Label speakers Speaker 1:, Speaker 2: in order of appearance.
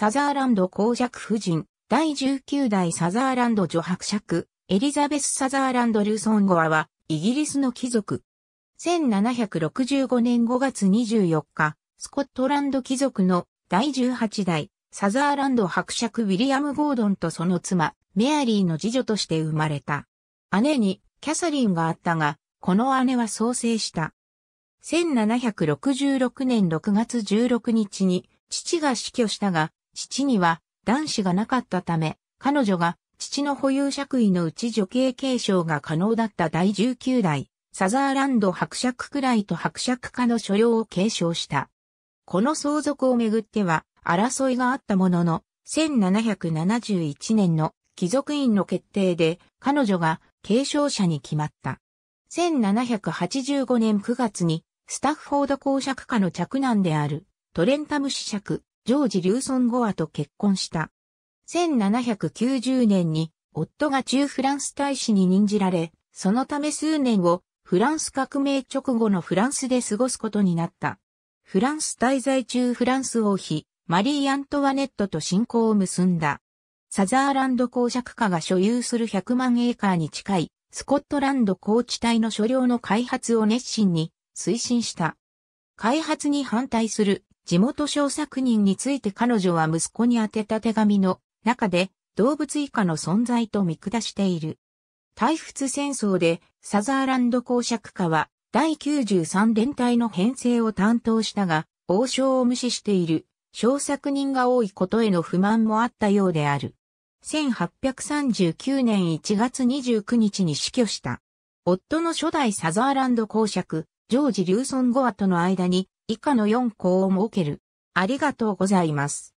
Speaker 1: サザーランド公爵夫人、第19代サザーランド女伯爵、エリザベス・サザーランド・ルーソンゴアは、イギリスの貴族。1765年5月24日、スコットランド貴族の第18代、サザーランド伯爵ウィリアム・ゴードンとその妻、メアリーの次女として生まれた。姉にキャサリンがあったが、この姉は創生した。1766年6月16日に父が死去したが、父には男子がなかったため、彼女が父の保有爵位のうち女系継承が可能だった第19代、サザーランド伯爵くらいと伯爵家の所領を継承した。この相続をめぐっては争いがあったものの、1771年の貴族院の決定で彼女が継承者に決まった。1785年9月にスタッフォード公爵家の嫡男であるトレンタム子爵ジョージ・リューソン・ゴアと結婚した。1790年に夫が中フランス大使に任じられ、そのため数年をフランス革命直後のフランスで過ごすことになった。フランス滞在中フランス王妃、マリー・アントワネットと親交を結んだ。サザーランド公爵家が所有する100万エーカーに近い、スコットランド高地帯の所領の開発を熱心に推進した。開発に反対する地元小作人について彼女は息子に宛てた手紙の中で動物以下の存在と見下している。退仏戦争でサザーランド公爵家は第93連隊の編成を担当したが、王将を無視している小作人が多いことへの不満もあったようである。1839年1月29日に死去した。夫の初代サザーランド公爵、ジョージ・リューソン・ゴアとの間に以下の4項を設ける。ありがとうございます。